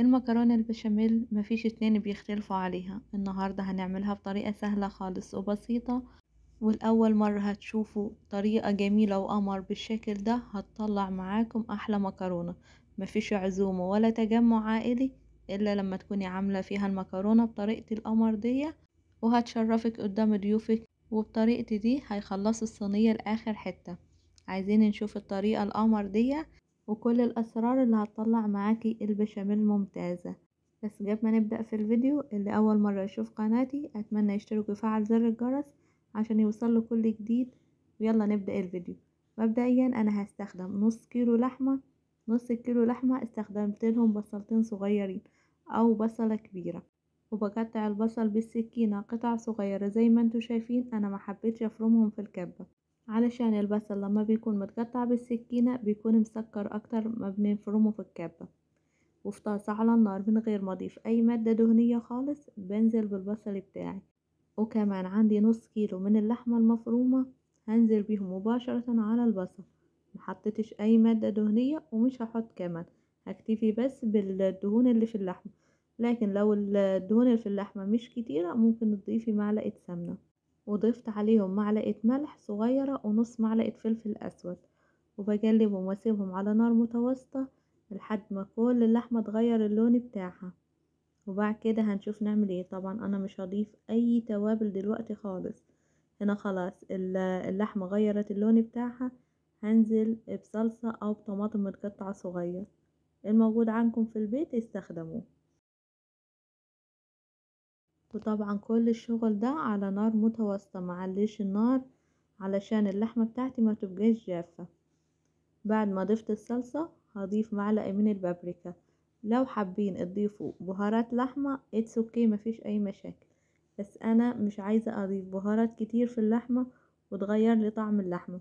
المكرونة البشاميل مفيش اتنين بيختلفوا عليها النهاردة هنعملها بطريقة سهلة خالص وبسيطة والأول مرة هتشوفوا طريقة جميلة وقمر بالشكل ده هتطلع معاكم أحلى مكرونة مفيش عزومة ولا تجمع عائلي إلا لما تكوني عاملة فيها المكرونة بطريقة القمر دي وهتشرفك قدام ضيوفك وبطريقة دي هيخلصوا الصينية لآخر حتة عايزين نشوف الطريقة القمر دي وكل الأسرار اللي هتطلع معاكي البشاميل ممتازة بس قبل ما نبدأ في الفيديو اللي أول مرة يشوف قناتي أتمنى يشترك ويفعل زر الجرس عشان يوصله كل جديد ويلا نبدأ الفيديو مبدئيا أنا هستخدم نص كيلو لحمة نص كيلو لحمة استخدمت لهم بصلتين صغيرين أو بصلة كبيرة وبقطع البصل بالسكينة قطع صغيرة زي ما انتوا شايفين أنا حبيتش أفرمهم في الكبة علشان البصل لما بيكون متقطع بالسكينة بيكون مسكر أكتر ما بنفرمه في الكبة وفي طاسة على النار من غير ما أضيف أي مادة دهنية خالص بنزل بالبصل بتاعي وكمان عندي نص كيلو من اللحمة المفرومة هنزل بيهم مباشرة على البصل محطتش أي مادة دهنية ومش هحط كمان هكتفي بس بالدهون اللي في اللحمة لكن لو الدهون اللي في اللحمة مش كتيرة ممكن تضيفي معلقة سمنة وضفت عليهم معلقة ملح صغيرة ونص معلقة فلفل أسود وبجلبهم واسيبهم على نار متوسطة لحد ما كل اللحمة تغير اللون بتاعها وبعد كده هنشوف نعمل ايه طبعا انا مش هضيف اي توابل دلوقتي خالص هنا خلاص اللحمة غيرت اللون بتاعها هنزل بصلصة او بطماطم متقطعة صغير الموجود عندكم في البيت استخدموه وطبعا كل الشغل ده على نار متوسطة معليش النار علشان اللحمة بتاعتي ما تبقاش جافة بعد ما ضفت الصلصة هضيف معلقة من البابريكا لو حابين تضيفوا بهارات لحمة اتس اوكي مفيش اي مشاكل بس انا مش عايزة اضيف بهارات كتير في اللحمة وتغير لي طعم اللحمة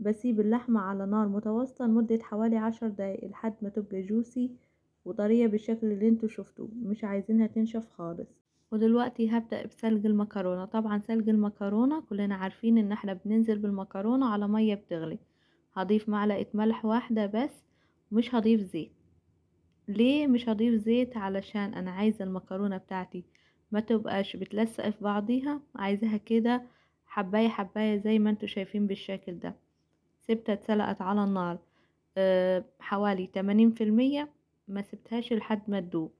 بسيب اللحمة على نار متوسطة لمدة حوالي عشر دقايق لحد ما تبقى جوسي وطرية بالشكل اللي انتوا شفتوه مش عايزينها تنشف خالص ودلوقتي هبدأ بثلج المكرونة طبعا ثلج المكرونة كلنا عارفين ان احنا بننزل بالمكرونة على مية بتغلي هضيف معلقة ملح واحدة بس مش هضيف زيت ليه مش هضيف زيت علشان انا عايزة المكرونة بتاعتي ما تبقاش بتلصق في بعضيها عايزاها كده حباية حباية زي ما انتوا شايفين بالشكل ده سبتها اتسلقت على النار أه حوالي 80% ما سبتهاش لحد ما تدوب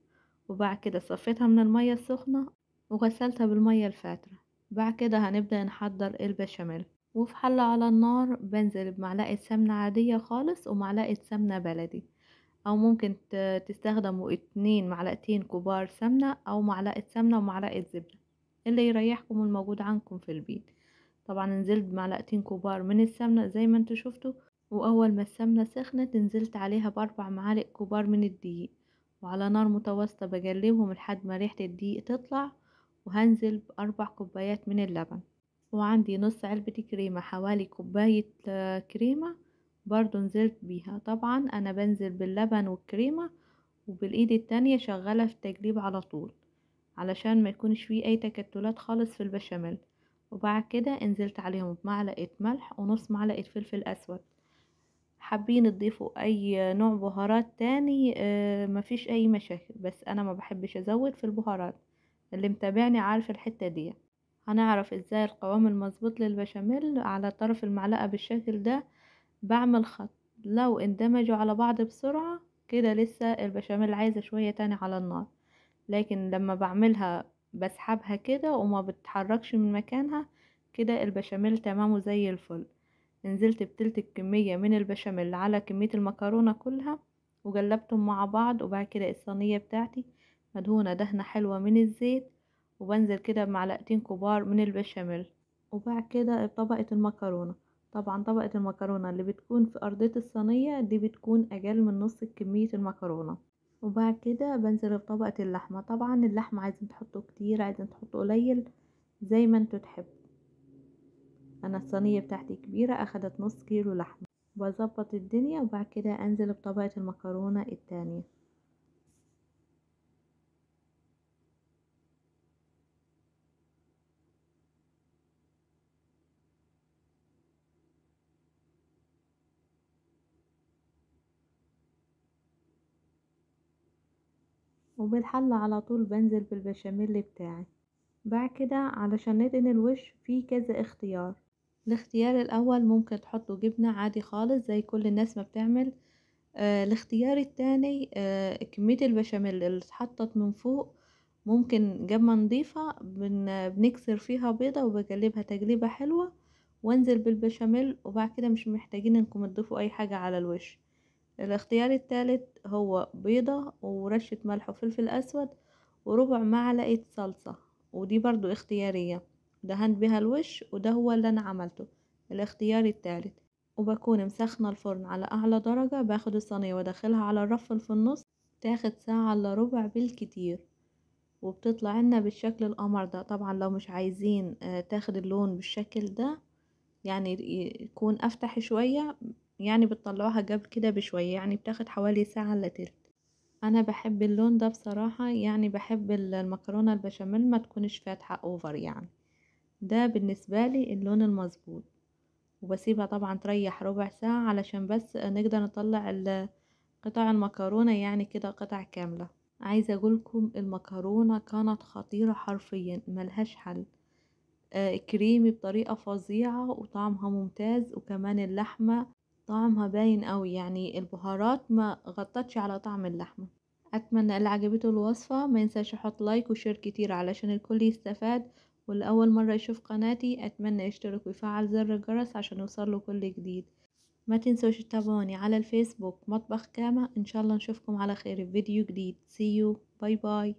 وبعد كده صفيتها من المية السخنة وغسلتها بالمية الفاترة بعد كده هنبدأ نحضر البشاميل وفي حلة على النار بنزل بمعلقة سمنة عادية خالص ومعلقة سمنة بلدي أو ممكن تستخدموا اتنين معلقتين كبار سمنة أو معلقة سمنة ومعلقة زبدة اللي يريحكم الموجود عندكم في البيت طبعا نزلت بمعلقتين كبار من السمنة زي ما انتوا شفتوا وأول ما السمنة سخنت نزلت عليها بأربع معالق كبار من الدقيق وعلى نار متوسطة بقلبهم لحد ما ريحة الدقيق تطلع وهنزل بأربع كوبايات من اللبن وعندي نص علبة كريمة حوالي كوباية آه، كريمة برضو نزلت بيها طبعا أنا بنزل باللبن والكريمة وبالإيد التانية شغالة في التجليب على طول علشان ما يكونش فيه أي تكتلات خالص في البشاميل وبعد كده نزلت عليهم بمعلقة ملح ونص معلقة فلفل أسود حابين تضيفوا اي نوع بهارات تاني آه، مفيش اي مشاكل بس انا ما بحبش ازود في البهارات اللي متابعني عارف الحتة دي هنعرف ازاي القوام المظبوط للبشاميل على طرف المعلقة بالشكل ده بعمل خط لو اندمجوا على بعض بسرعة كده لسه البشاميل عايزة شوية تاني على النار لكن لما بعملها بسحبها كده وما بتتحركش من مكانها كده البشاميل تمامه زي الفل نزلت بتلت الكمية من البشاميل على كمية المكرونة كلها وجلبتهم مع بعض وبعد كده الصينية بتاعتي مدهونة دهنة حلوة من الزيت وبنزل كده بمعلقتين كبار من البشاميل وبعد كده طبقة المكرونة طبعا طبقة المكرونة اللي بتكون في أرضية الصينية دي بتكون أقل من نص كمية المكرونة وبعد كده بنزل بطبقة اللحمة طبعا اللحمة عايزين تحطوا كتير عايزين تحطوا قليل زي ما انتوا تحبوا انا الصينية بتاعتي كبيرة اخدت نص كيلو لحمة بظبط الدنيا وبعد كده انزل بطبقة المكرونة التانية وبالحل على طول بنزل بالبشاميل بتاعي بعد كده علشان ندهن الوش في كذا اختيار الاختيار الاول ممكن تحطوا جبنة عادي خالص زي كل الناس ما بتعمل آه الاختيار التاني آه كمية البشاميل اللي اتحطت من فوق ممكن جبنة نضيفة بن بنكسر فيها بيضة وبجلبها تقليبة حلوة وانزل بالبشاميل وبعد كده مش محتاجين انكم تضيفوا اي حاجة على الوش الاختيار التالت هو بيضة ورشة ملح وفلفل اسود وربع معلقة صلصة ودي برضو اختيارية دهنت بها الوش وده هو اللي انا عملته الاختيار التالت وبكون مسخنة الفرن على اعلى درجة باخد الصينية وادخلها على الرف في النص تاخد ساعة الا ربع بالكتير وبتطلع لنا بالشكل القمر ده طبعا لو مش عايزين آه، تاخد اللون بالشكل ده يعني يكون افتح شوية يعني بتطلعوها قبل كده بشوية يعني بتاخد حوالي ساعة الا تلت انا بحب اللون ده بصراحة يعني بحب المكرونة البشاميل ما تكونش فاتحة اوفر يعني ده بالنسبة لي اللون المظبوط وبسيبها طبعا تريح ربع ساعة علشان بس نقدر نطلع قطع المكرونة يعني كده قطع كاملة عايزة اقولكم المكرونة كانت خطيرة حرفيا ملهاش حل آه كريمي بطريقة فظيعة وطعمها ممتاز وكمان اللحمة طعمها باين قوي يعني البهارات ما غطتش على طعم اللحمة اتمنى اللي عجبته الوصفة ما ينساش يحط لايك وشير كتير علشان الكل يستفاد أول مرة يشوف قناتي أتمنى يشترك ويفعل زر الجرس عشان يوصله كل جديد ما تنسوش تتابعوني على الفيسبوك مطبخ كامة إن شاء الله نشوفكم على خير في فيديو جديد سي يو باي باي